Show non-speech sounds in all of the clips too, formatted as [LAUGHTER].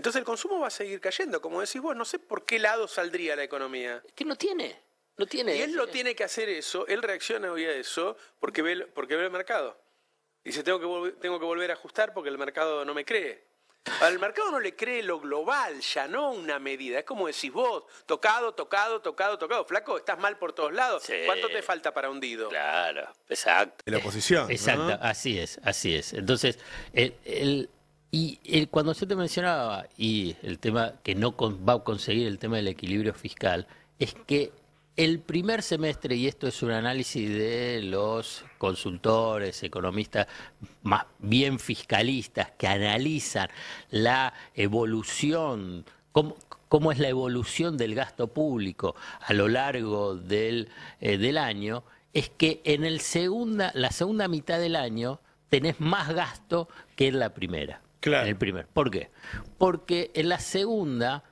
Entonces el consumo va a seguir cayendo. Como decís vos, no sé por qué lado saldría la economía. Es que no tiene. No tiene. Y él lo tiene que hacer eso, él reacciona hoy a eso porque ve, el, porque ve el mercado. Dice, tengo que, tengo que volver a ajustar porque el mercado no me cree. Al mercado no le cree lo global, ya no una medida. Es como decís vos, tocado, tocado, tocado, tocado. Flaco, estás mal por todos lados. ¿Cuánto te falta para hundido? Claro, exacto. De la oposición. Exacto, así es, así es. Entonces, el y eh, cuando usted te mencionaba, y el tema que no va a conseguir el tema del equilibrio fiscal, es que el primer semestre, y esto es un análisis de los consultores, economistas más bien fiscalistas que analizan la evolución, cómo, es la evolución del gasto público a lo largo del, eh, del año, es que en el segunda, la segunda mitad del año tenés más gasto que en la primera. Claro. En el primer. ¿Por qué? Porque en la segunda,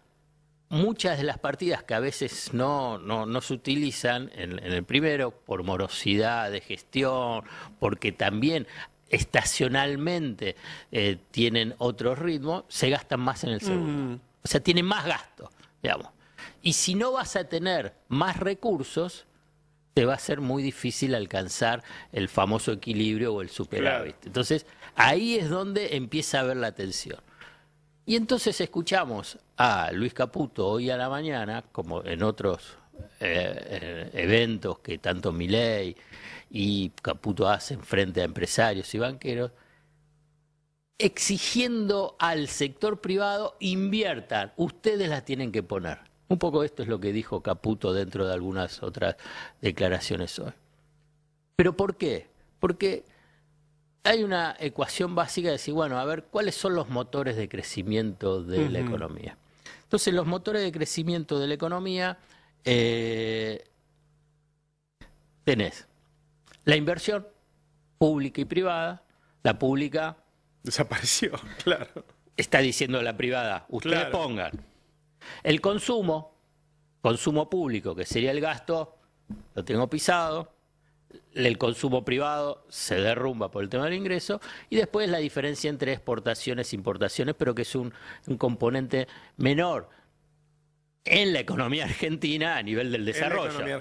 muchas de las partidas que a veces no, no, no se utilizan en, el primero, por morosidad de gestión, porque también estacionalmente eh, tienen otro ritmo, se gastan más en el segundo. Mm. O sea, tienen más gasto, digamos. Y si no vas a tener más recursos, te va a ser muy difícil alcanzar el famoso equilibrio o el superávit. Entonces, Ahí es donde empieza a haber la tensión. Y entonces escuchamos a Luis Caputo hoy a la mañana, como en otros eh, eh, eventos que tanto Milei y Caputo hacen frente a empresarios y banqueros, exigiendo al sector privado inviertan, ustedes las tienen que poner. Un poco esto es lo que dijo Caputo dentro de algunas otras declaraciones hoy. ¿Pero por qué? Porque hay una ecuación básica de decir, bueno, a ver, ¿cuáles son los motores de crecimiento de la economía? Entonces, los motores de crecimiento de la economía eh, tenés la inversión pública y privada, la pública... Desapareció, [LAUGHS] claro. Está diciendo la privada, ustedes pongan. El consumo, consumo público, que sería el gasto, lo tengo pisado el consumo privado se derrumba por el tema del ingreso y después la diferencia entre exportaciones e importaciones, pero que es un, componente menor en la economía argentina a nivel del desarrollo. En la economía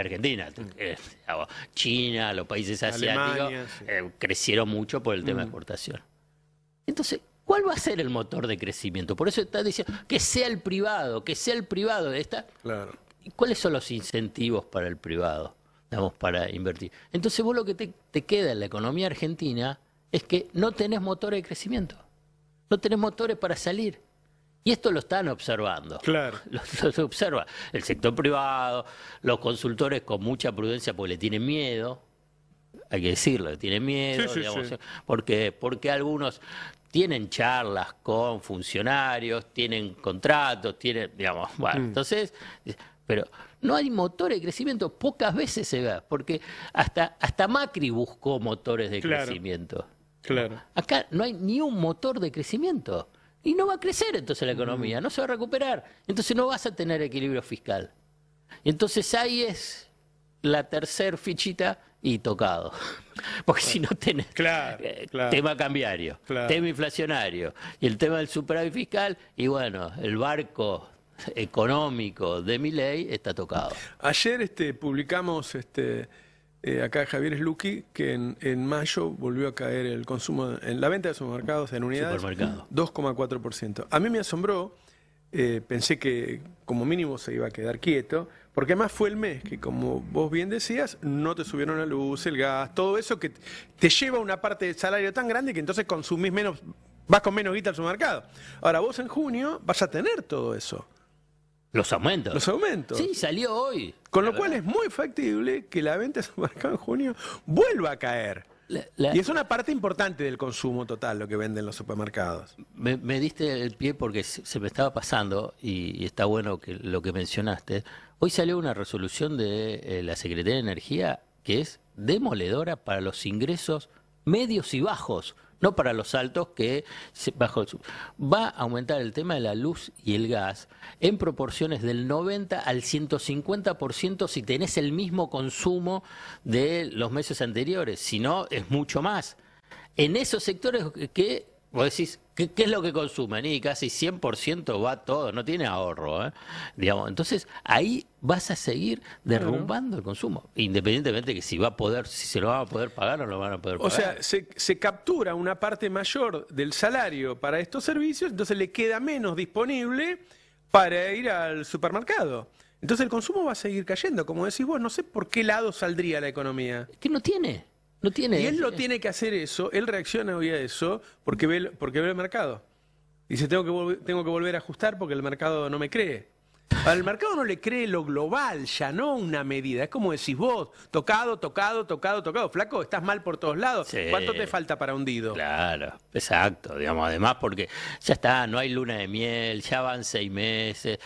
argentina. Eh, mm. China, los países asiáticos eh, crecieron mucho por el tema de mm. exportación. Entonces, ¿cuál va a ser el motor de crecimiento? Por eso está diciendo que sea el privado, que sea el privado. esta. Claro. ¿Cuáles son los incentivos para el privado? digamos, para invertir. Entonces vos lo que te, queda en la economía argentina es que no tenés motores de crecimiento, no tenés motores para salir. Y esto lo están observando. Claro. [LAUGHS] Lo, observa el sector privado, los consultores con mucha prudencia porque le tienen miedo. Hay que decirlo, le tienen miedo, porque porque algunos tienen charlas con funcionarios, tienen contratos, tienen, digamos, bueno, mm. entonces pero no hay motores de crecimiento, pocas veces se ve, porque hasta, hasta Macri buscó motores de crecimiento. Claro. Acá no hay ni un motor de crecimiento. Y no va a crecer entonces la economía, mm. no se va a recuperar. Entonces no vas a tener equilibrio fiscal. Entonces ahí es la tercer fichita y tocado. [LAUGHS] Porque si no tenés eh, tema cambiario, tema inflacionario y el tema del superávit fiscal, y bueno, el barco económico de mi ley está tocado. Ayer este, publicamos este, eh, acá Javier Sluki que en, mayo volvió a caer el consumo, en la venta de supermercados en unidades, 2,4%. A mí me asombró, eh, pensé que como mínimo se iba a quedar quieto, porque además fue el mes que, como vos bien decías, no te subieron la luz, el gas, todo eso que te lleva una parte del salario tan grande que entonces consumís menos, vas con menos guita al supermercado. Ahora, vos en junio vas a tener todo eso. Los aumentos. Los aumentos. Sí, salió hoy. Con lo cual es muy factible que la venta de supermercados en junio vuelva a caer. y es una parte importante del consumo total lo que venden los supermercados. Me, diste el pie porque se, me estaba pasando y, está bueno que lo que mencionaste. Hoy salió una resolución de eh, la Secretaría de Energía que es demoledora para los ingresos medios y bajos no para los altos que bajo el Va a aumentar el tema de la luz y el gas en proporciones del 90 al 150% si tenés el mismo consumo de los meses anteriores, si no es mucho más. En esos sectores que vos decís, ¿Qué, es lo que consumen? Y casi 100% va todo, no tiene ahorro. ¿eh? Digamos, entonces, ahí vas a seguir derrumbando el consumo, independientemente de que si va a poder, si se lo van a poder pagar o no lo van a poder pagar. O sea, se, captura una parte mayor del salario para estos servicios, entonces le queda menos disponible para ir al supermercado. Entonces el consumo va a seguir cayendo, como decís vos, no sé por qué lado saldría la economía. Que no tiene tiene. Y él no tiene que hacer eso, él reacciona hoy a eso porque ve, porque ve el mercado. Dice, tengo que, tengo que volver a ajustar porque el mercado no me cree. Al mercado no le cree lo global, ya no una medida. Es como decís vos, tocado, tocado, tocado, tocado. Flaco, estás mal por todos lados. ¿Cuánto te falta para hundido? Claro, exacto. Digamos, además, porque ya está, no hay luna de miel, ya van seis meses.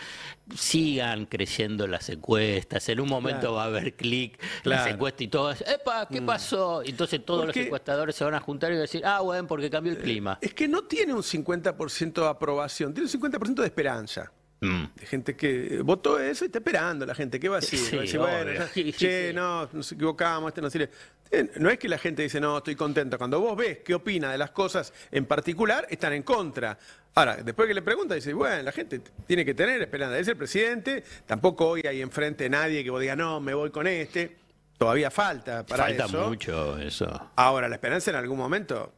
Sigan creciendo las encuestas. En un momento va a haber clic, las encuestas y todo. ¡Epa! ¿Qué mm. pasó? Entonces todos los encuestadores se van a juntar y van a decir, ah, bueno, porque cambió el eh, clima. Es que no tiene un 50% de aprobación, tiene un 50% de esperanza. Mm. gente que votó eso y está esperando la gente. ¿Qué va a decir? [LAUGHS] che, no, nos equivocamos, este no sirve. Eh, no es que la gente dice, no, estoy contento. Cuando vos ves qué opina de las cosas en particular, están en contra. Ahora, después que le preguntas dice, bueno, la gente tiene que tener esperanza. Es el presidente, tampoco hoy hay enfrente nadie que vos diga, no, me voy con este. Todavía falta para falta eso. Falta mucho eso. Ahora, la esperanza en algún momento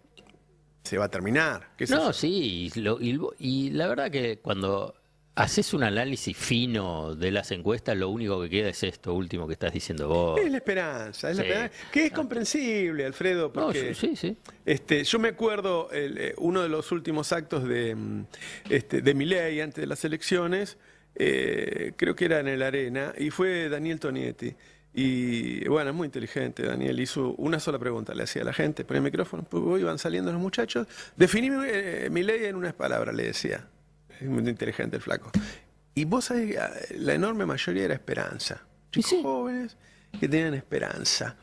se va a terminar. no, sí, y la verdad que cuando haces un análisis fino de las encuestas, lo único que queda es esto último que estás diciendo vos. Es la esperanza, es la esperanza, que es ah. comprensible, Alfredo, porque sí, Este, yo me acuerdo eh, uno de los últimos actos de, mm, este, de Milei antes de las elecciones, eh, creo que era en el Arena, y fue Daniel Tonietti. Y bueno, es muy inteligente, Daniel. Hizo una sola pregunta, le hacía a la gente, por el micrófono, pues, iban saliendo los muchachos. Definí eh, mi ley en unas palabras, le decía. Es muy inteligente el flaco. Y vos sabés, ah, la enorme mayoría era esperanza. Chicos jóvenes que tenían esperanza.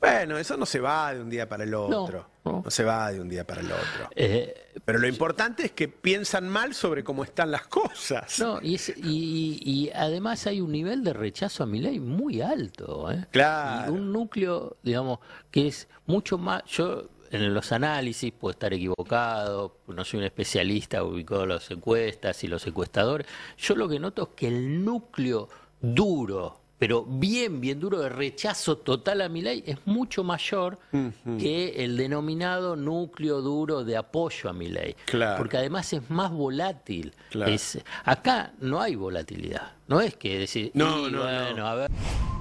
Bueno, eso no se va de un día para el otro. No, se va de un día para el otro. Eh, Pero lo importante es que piensan mal sobre cómo están las cosas. No, y, y, además hay un nivel de rechazo a mi ley muy alto. ¿eh? Claro. un núcleo, digamos, que es mucho más. Yo en los análisis, puedo estar equivocado, no soy un especialista ubicado las encuestas y los encuestadores. Yo lo que noto es que el núcleo duro, pero bien, bien duro de rechazo total a mi ley es mucho mayor que el denominado núcleo duro de apoyo a mi ley. Claro. Porque además es más volátil. Claro. acá no hay volatilidad. No es que decir, no, no, bueno, no. a ver.